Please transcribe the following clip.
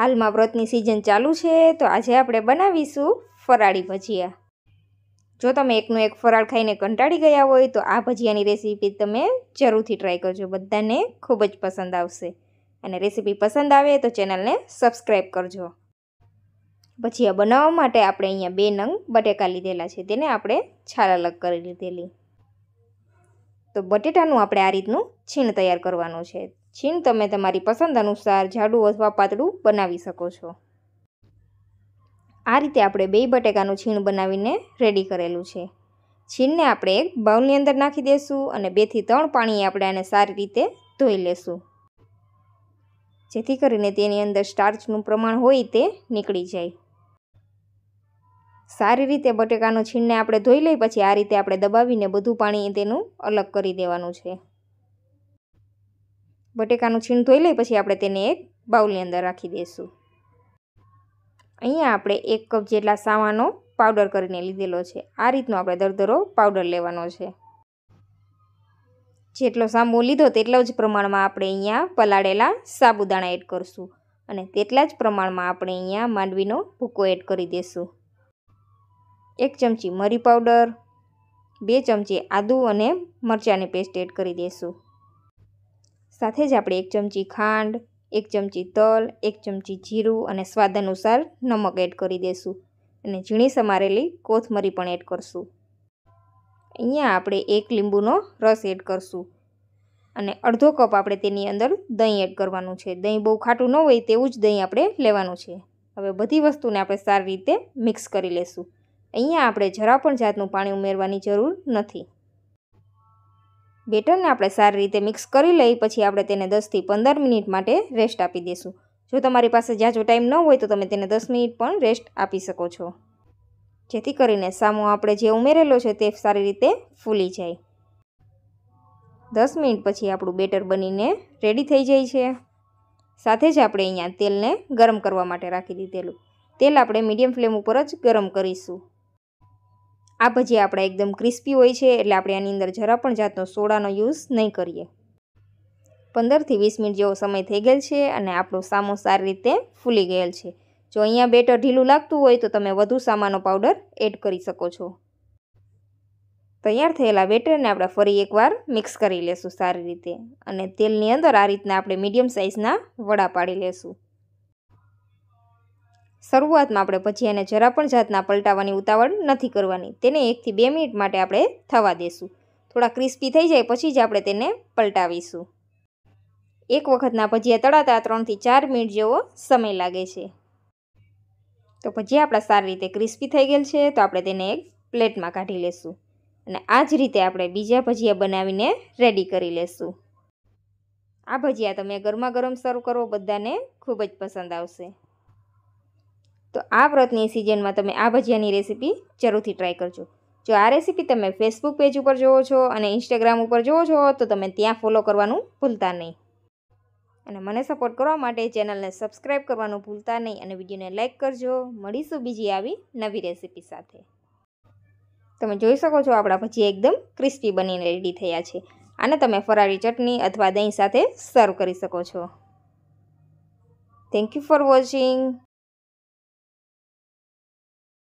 હાલમાં વ્રતની સિઝન ચાલુ છે તો આજે આપણે બનાવીશું ફરાળી ભજીયા જો તમે એકનું એક ફરાળ ખાઈને કંટાળી ગયા હોય તો આ ભજીયાની રેસીપી તમે જરૂરથી ટ્રાય કરજો બધાને ખૂબ જ પસંદ આવશે અને રેસીપી પસંદ આવે તો ચેનલને સબસ્ક્રાઈબ કરજો ભજીયા બનાવવા માટે આપણે અહીંયા બે નંગ બટેકા લીધેલા છે તેને આપણે છાલ અલગ કરી લીધેલી તો બટેટાનું આપણે આ રીતનું છીણ તૈયાર કરવાનું છે છીણ તમે તમારી પસંદ અનુસાર જાડું અથવા પાતળું બનાવી શકો છો આ રીતે આપણે બે બટેકાનું છીણ બનાવીને રેડી કરેલું છે છીણને આપણે એક બાઉલની અંદર નાખી દઈશું અને બેથી ત્રણ પાણી આપણે આને સારી રીતે ધોઈ લેશું જેથી કરીને તેની અંદર સ્ટાર્ચનું પ્રમાણ હોય તે નીકળી જાય સારી રીતે બટેકાનું છીણને આપણે ધોઈ લઈ પછી આ રીતે આપણે દબાવીને બધું પાણી તેનું અલગ કરી દેવાનું છે બટેકાનું છીણ ધોઈ લઈ પછી આપણે તેને એક બાઉલની અંદર રાખી દઈશું અહીંયા આપણે એક કપ જેટલા સાવાનો પાવડર કરીને લીધેલો છે આ રીતનો આપણે દરદરો પાવડર લેવાનો છે જેટલો સાંબો લીધો તેટલા જ પ્રમાણમાં આપણે અહીંયા પલાળેલા સાબુદાણા એડ કરીશું અને તેટલા જ પ્રમાણમાં આપણે અહીંયા માંડવીનો ભૂકો એડ કરી દઈશું એક ચમચી મરી પાવડર બે ચમચી આદું અને મરચાંની પેસ્ટ એડ કરી દઈશું સાથે જ આપણે એક ચમચી ખાંડ એક ચમચી તલ એક ચમચી જીરું અને સ્વાદ અનુસાર નમક એડ કરી દઈશું અને ઝીણી સમારેલી કોથમરી પણ એડ કરશું અહીંયા આપણે એક લીંબુનો રસ એડ કરશું અને અડધો કપ આપણે તેની અંદર દહીં એડ કરવાનું છે દહીં બહુ ખાટું ન હોય તેવું જ દહીં આપણે લેવાનું છે હવે બધી વસ્તુને આપણે સારી રીતે મિક્સ કરી લેશું અહીંયા આપણે જરા પણ જાતનું પાણી ઉમેરવાની જરૂર નથી બેટરને આપણે સારી રીતે મિક્સ કરી લઈ પછી આપણે તેને દસથી પંદર મિનિટ માટે રેસ્ટ આપી દઈશું જો તમારી પાસે જાજો ટાઈમ ન હોય તો તમે તેને દસ મિનિટ પણ રેસ્ટ આપી શકો છો જેથી કરીને સામો આપણે જે ઉમેરેલો છે તે સારી રીતે ફૂલી જાય દસ મિનિટ પછી આપણું બેટર બનીને રેડી થઈ જાય છે સાથે જ આપણે અહીંયા તેલને ગરમ કરવા માટે રાખી દીધેલું તેલ આપણે મીડિયમ ફ્લેમ ઉપર જ ગરમ કરીશું આ ભજીયા આપણા એકદમ ક્રિસ્પી હોય છે એટલે આપણે આની અંદર જરા પણ જાતનો સોડાનો યુઝ નહીં કરીએ પંદરથી વીસ મિનિટ જેવો સમય થઈ ગયેલ છે અને આપણો સામો સારી રીતે ફૂલી ગયેલ છે જો અહીંયા બેટર ઢીલું લાગતું હોય તો તમે વધુ સામાનો પાવડર એડ કરી શકો છો તૈયાર થયેલા બેટરને આપણે ફરી એકવાર મિક્સ કરી લેશું સારી રીતે અને તેલની અંદર આ રીતના આપણે મીડિયમ સાઇઝના વડા પાડી લેશું શરૂઆતમાં આપણે પછી એને જરા પણ જાતના પલટાવાની ઉતાવળ નથી કરવાની તેને એકથી બે મિનિટ માટે આપણે થવા દેશું થોડા ક્રિસ્પી થઈ જાય પછી જ આપણે તેને પલટાવીશું એક વખતના ભજીયા તળાતા ત્રણથી ચાર મિનિટ જેવો સમય લાગે છે તો ભજીયા આપણા સારી રીતે ક્રિસ્પી થઈ ગયેલ છે તો આપણે તેને એક પ્લેટમાં કાઢી લેશું અને આ જ રીતે આપણે બીજા ભજીયા બનાવીને રેડી કરી લેશું આ ભજીયા તમે ગરમા ગરમ સર્વ કરો બધાને ખૂબ જ પસંદ આવશે તો આ વ્રતની સિઝનમાં તમે આ ભજીયાની રેસીપી જરૂરથી ટ્રાય કરજો જો આ રેસીપી તમે ફેસબુક પેજ ઉપર જોવો છો અને ઇન્સ્ટાગ્રામ ઉપર જોવો છો તો તમે ત્યાં ફોલો કરવાનું ભૂલતા નહીં અને મને સપોર્ટ કરવા માટે ચેનલને સબસ્ક્રાઈબ કરવાનું ભૂલતા નહીં અને વિડીયોને લાઇક કરજો મળીશું બીજી આવી નવી રેસીપી સાથે તમે જોઈ શકો છો આપણા ભજીયા એકદમ ક્રિસ્પી બનીને રેડી થયા છે આને તમે ફરાળી ચટણી અથવા દહીં સાથે સર્વ કરી શકો છો થેન્ક યુ ફોર વોચિંગ